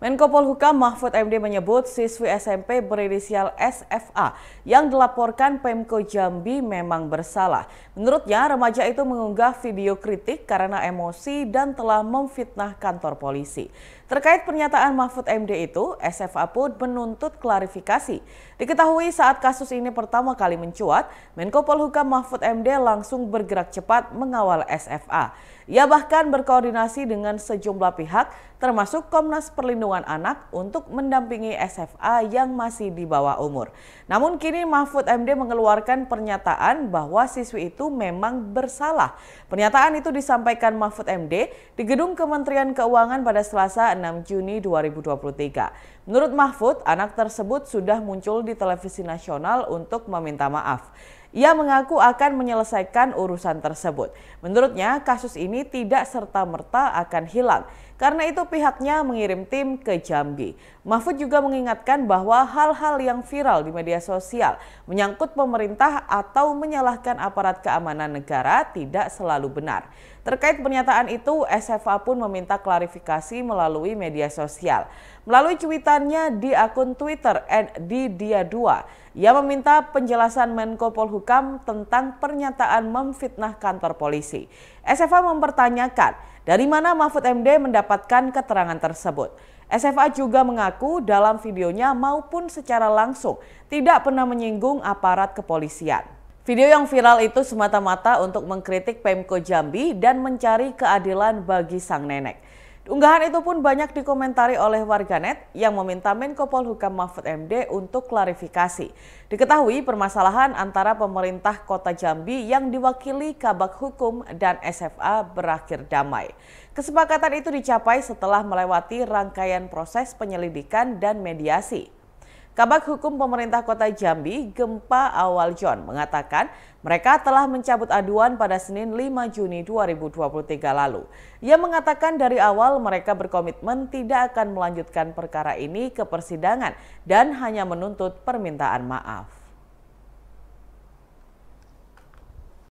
Menko Polhukam Mahfud MD menyebut siswi SMP berinisial SFA yang dilaporkan Pemko Jambi memang bersalah. Menurutnya remaja itu mengunggah video kritik karena emosi dan telah memfitnah kantor polisi. Terkait pernyataan Mahfud MD itu, SFA pun menuntut klarifikasi. Diketahui saat kasus ini pertama kali mencuat, Menko Polhukam Mahfud MD langsung bergerak cepat mengawal SFA. Ia bahkan berkoordinasi dengan sejumlah pihak termasuk Komnas Perlindungan perlindungan anak untuk mendampingi SFA yang masih di bawah umur. Namun kini Mahfud MD mengeluarkan pernyataan bahwa siswi itu memang bersalah. Pernyataan itu disampaikan Mahfud MD di gedung Kementerian Keuangan pada Selasa 6 Juni 2023. Menurut Mahfud, anak tersebut sudah muncul di televisi nasional untuk meminta maaf. Ia mengaku akan menyelesaikan urusan tersebut. Menurutnya, kasus ini tidak serta-merta akan hilang. Karena itu pihaknya mengirim tim ke Jambi. Mahfud juga mengingatkan bahwa hal-hal yang viral di media sosial menyangkut pemerintah atau menyalahkan aparat keamanan negara tidak selalu benar. Terkait pernyataan itu, SFA pun meminta klarifikasi melalui media sosial. Melalui cuitannya di akun Twitter @didia2, ia meminta penjelasan Menko Polhukam Polhukam tentang pernyataan memfitnah kantor polisi. SFA mempertanyakan dari mana Mahfud MD mendapatkan keterangan tersebut. SFA juga mengaku dalam videonya maupun secara langsung tidak pernah menyinggung aparat kepolisian. Video yang viral itu semata-mata untuk mengkritik Pemko Jambi dan mencari keadilan bagi sang nenek. Unggahan itu pun banyak dikomentari oleh warganet yang meminta Menko Polhukam Mahfud MD untuk klarifikasi. Diketahui permasalahan antara pemerintah kota Jambi yang diwakili Kabak Hukum dan SFA berakhir damai. Kesepakatan itu dicapai setelah melewati rangkaian proses penyelidikan dan mediasi. Kabak Hukum Pemerintah Kota Jambi, Gempa Awal John, mengatakan mereka telah mencabut aduan pada Senin 5 Juni 2023 lalu. Ia mengatakan dari awal mereka berkomitmen tidak akan melanjutkan perkara ini ke persidangan dan hanya menuntut permintaan maaf.